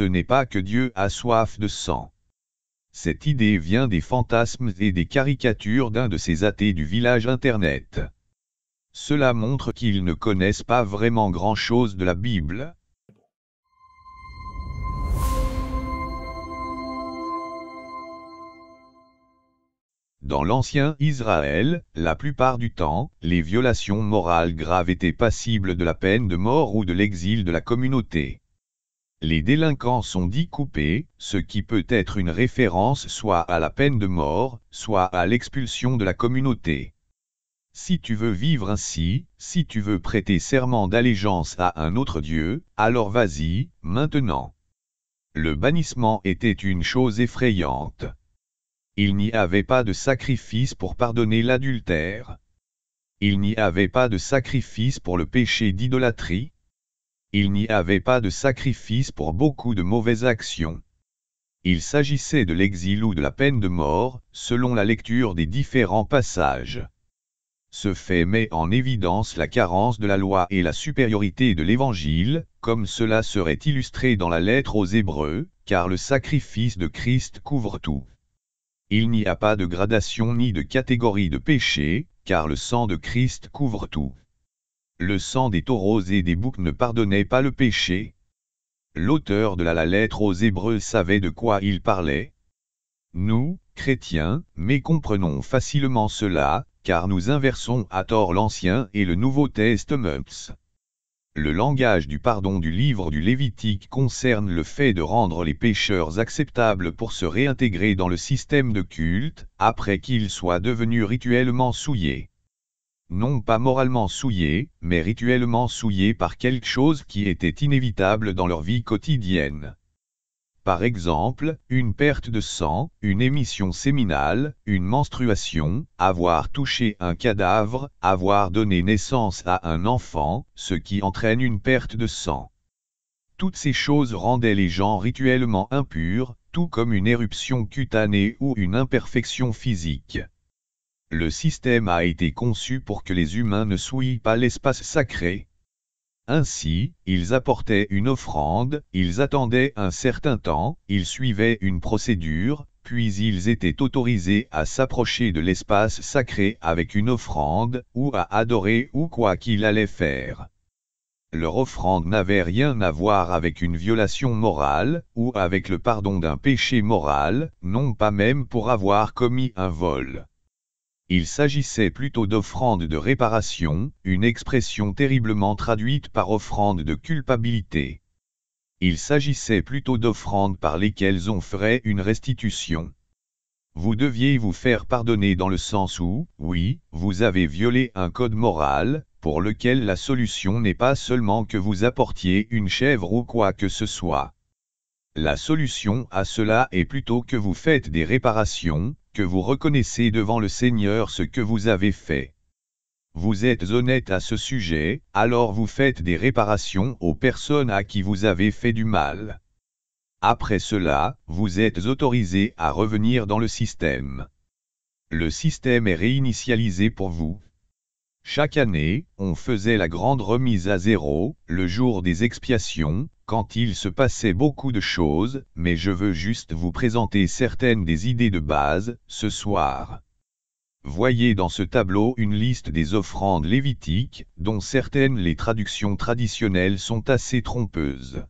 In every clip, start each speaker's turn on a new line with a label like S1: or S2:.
S1: ce n'est pas que Dieu a soif de sang. Cette idée vient des fantasmes et des caricatures d'un de ces athées du village Internet. Cela montre qu'ils ne connaissent pas vraiment grand-chose de la Bible. Dans l'ancien Israël, la plupart du temps, les violations morales graves étaient passibles de la peine de mort ou de l'exil de la communauté les délinquants sont dits coupés, ce qui peut être une référence soit à la peine de mort, soit à l'expulsion de la communauté. Si tu veux vivre ainsi, si tu veux prêter serment d'allégeance à un autre Dieu, alors vas-y, maintenant. Le bannissement était une chose effrayante. Il n'y avait pas de sacrifice pour pardonner l'adultère. Il n'y avait pas de sacrifice pour le péché d'idolâtrie il n'y avait pas de sacrifice pour beaucoup de mauvaises actions. Il s'agissait de l'exil ou de la peine de mort, selon la lecture des différents passages. Ce fait met en évidence la carence de la loi et la supériorité de l'Évangile, comme cela serait illustré dans la lettre aux Hébreux, car le sacrifice de Christ couvre tout. Il n'y a pas de gradation ni de catégorie de péché, car le sang de Christ couvre tout le sang des taureaux et des boucs ne pardonnait pas le péché. L'auteur de la, lettre aux Hébreux savait de quoi il parlait. Nous, chrétiens, mais comprenons facilement cela, car nous inversons à tort l'Ancien et le Nouveau Testament. Le langage du pardon du livre du Lévitique concerne le fait de rendre les pécheurs acceptables pour se réintégrer dans le système de culte, après qu'ils soient devenus rituellement souillés non pas moralement souillés, mais rituellement souillés par quelque chose qui était inévitable dans leur vie quotidienne. Par exemple, une perte de sang, une émission séminale, une menstruation, avoir touché un cadavre, avoir donné naissance à un enfant, ce qui entraîne une perte de sang. Toutes ces choses rendaient les gens rituellement impurs, tout comme une éruption cutanée ou une imperfection physique. Le système a été conçu pour que les humains ne souillent pas l'espace sacré. Ainsi, ils apportaient une offrande, ils attendaient un certain temps, ils suivaient une procédure, puis ils étaient autorisés à s'approcher de l'espace sacré avec une offrande, ou à adorer ou quoi qu'il allait faire. Leur offrande n'avait rien à voir avec une violation morale, ou avec le pardon d'un péché moral, non pas même pour avoir commis un vol. Il s'agissait plutôt d'offrande de réparation, une expression terriblement traduite par offrande de culpabilité. Il s'agissait plutôt d'offrandes par lesquelles on ferait une restitution. Vous deviez vous faire pardonner dans le sens où, oui, vous avez violé un code moral, pour lequel la solution n'est pas seulement que vous apportiez une chèvre ou quoi que ce soit. La solution à cela est plutôt que vous faites des réparations, que vous reconnaissez devant le Seigneur ce que vous avez fait. Vous êtes honnête à ce sujet, alors vous faites des réparations aux personnes à qui vous avez fait du mal. Après cela, vous êtes autorisé à revenir dans le système. Le système est réinitialisé pour vous, chaque année, on faisait la grande remise à zéro, le jour des expiations, quand il se passait beaucoup de choses, mais je veux juste vous présenter certaines des idées de base, ce soir. Voyez dans ce tableau une liste des offrandes lévitiques, dont certaines les traductions traditionnelles sont assez trompeuses.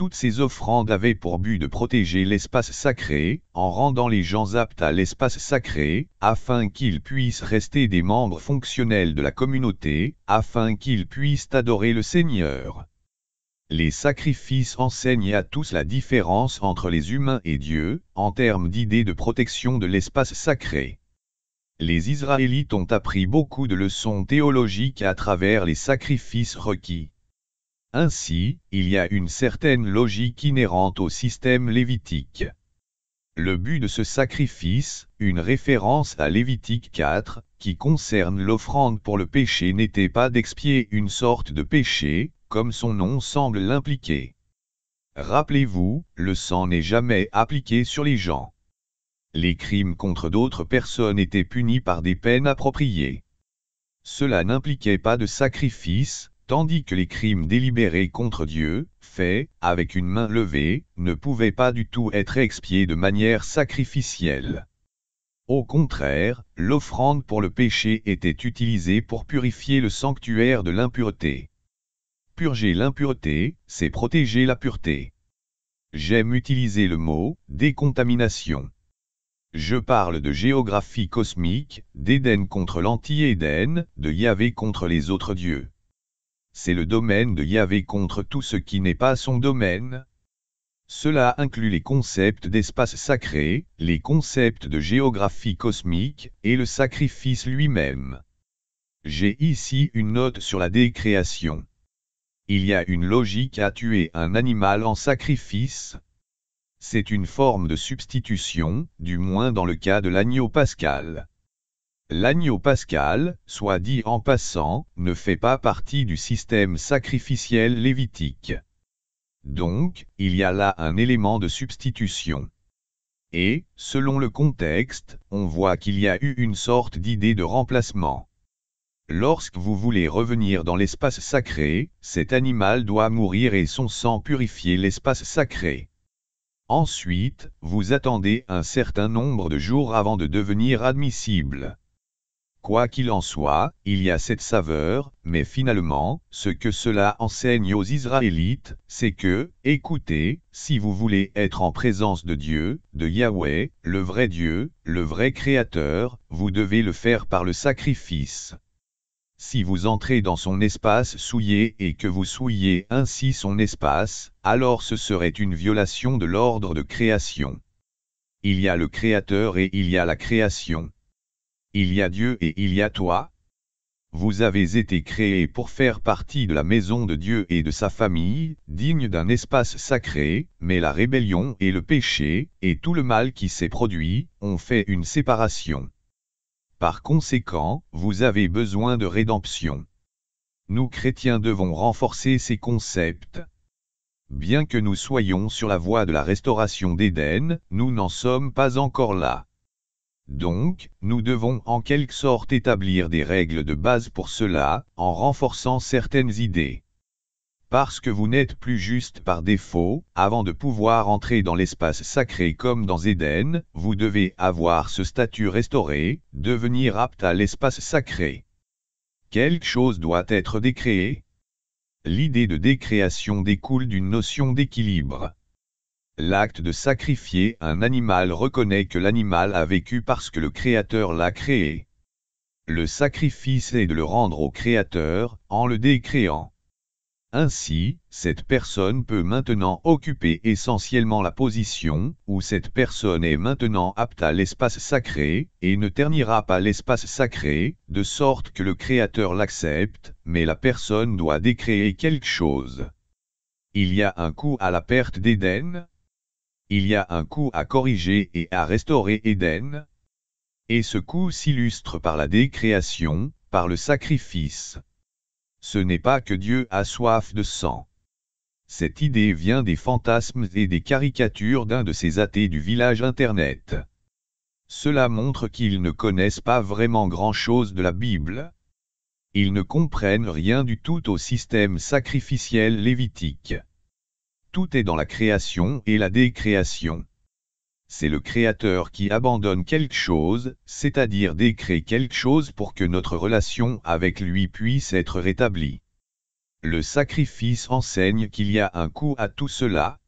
S1: Toutes ces offrandes avaient pour but de protéger l'espace sacré, en rendant les gens aptes à l'espace sacré, afin qu'ils puissent rester des membres fonctionnels de la communauté, afin qu'ils puissent adorer le Seigneur. Les sacrifices enseignent à tous la différence entre les humains et Dieu, en termes d'idées de protection de l'espace sacré. Les Israélites ont appris beaucoup de leçons théologiques à travers les sacrifices requis. Ainsi, il y a une certaine logique inhérente au système lévitique. Le but de ce sacrifice, une référence à Lévitique 4, qui concerne l'offrande pour le péché n'était pas d'expier une sorte de péché, comme son nom semble l'impliquer. Rappelez-vous, le sang n'est jamais appliqué sur les gens. Les crimes contre d'autres personnes étaient punis par des peines appropriées. Cela n'impliquait pas de sacrifice, tandis que les crimes délibérés contre Dieu, faits, avec une main levée, ne pouvaient pas du tout être expiés de manière sacrificielle. Au contraire, l'offrande pour le péché était utilisée pour purifier le sanctuaire de l'impureté. Purger l'impureté, c'est protéger la pureté. J'aime utiliser le mot décontamination. Je parle de géographie cosmique, d'Éden contre l'anti-Éden, de Yahvé contre les autres dieux c'est le domaine de Yahvé contre tout ce qui n'est pas son domaine. Cela inclut les concepts d'espace sacré, les concepts de géographie cosmique, et le sacrifice lui-même. J'ai ici une note sur la décréation. Il y a une logique à tuer un animal en sacrifice. C'est une forme de substitution, du moins dans le cas de l'agneau pascal. L'agneau pascal, soit dit en passant, ne fait pas partie du système sacrificiel lévitique. Donc, il y a là un élément de substitution. Et, selon le contexte, on voit qu'il y a eu une sorte d'idée de remplacement. Lorsque vous voulez revenir dans l'espace sacré, cet animal doit mourir et son sang purifier l'espace sacré. Ensuite, vous attendez un certain nombre de jours avant de devenir admissible. Quoi qu'il en soit, il y a cette saveur, mais finalement, ce que cela enseigne aux Israélites, c'est que, écoutez, si vous voulez être en présence de Dieu, de Yahweh, le vrai Dieu, le vrai Créateur, vous devez le faire par le sacrifice. Si vous entrez dans son espace souillé et que vous souillez ainsi son espace, alors ce serait une violation de l'ordre de création. Il y a le Créateur et il y a la création. Il y a Dieu et il y a toi. Vous avez été créés pour faire partie de la maison de Dieu et de sa famille, digne d'un espace sacré, mais la rébellion et le péché, et tout le mal qui s'est produit, ont fait une séparation. Par conséquent, vous avez besoin de rédemption. Nous chrétiens devons renforcer ces concepts. Bien que nous soyons sur la voie de la restauration d'Éden, nous n'en sommes pas encore là. Donc, nous devons en quelque sorte établir des règles de base pour cela, en renforçant certaines idées. Parce que vous n'êtes plus juste par défaut, avant de pouvoir entrer dans l'espace sacré comme dans Éden, vous devez avoir ce statut restauré, devenir apte à l'espace sacré. Quelque chose doit être décréé. L'idée de décréation découle d'une notion d'équilibre. L'acte de sacrifier un animal reconnaît que l'animal a vécu parce que le Créateur l'a créé. Le sacrifice est de le rendre au Créateur, en le décréant. Ainsi, cette personne peut maintenant occuper essentiellement la position où cette personne est maintenant apte à l'espace sacré, et ne ternira pas l'espace sacré, de sorte que le Créateur l'accepte, mais la personne doit décréer quelque chose. Il y a un coût à la perte d'Éden, il y a un coup à corriger et à restaurer Éden. Et ce coup s'illustre par la décréation, par le sacrifice. Ce n'est pas que Dieu a soif de sang. Cette idée vient des fantasmes et des caricatures d'un de ces athées du village Internet. Cela montre qu'ils ne connaissent pas vraiment grand-chose de la Bible. Ils ne comprennent rien du tout au système sacrificiel lévitique. Tout est dans la création et la décréation. C'est le Créateur qui abandonne quelque chose, c'est-à-dire décrée quelque chose pour que notre relation avec lui puisse être rétablie. Le sacrifice enseigne qu'il y a un coût à tout cela,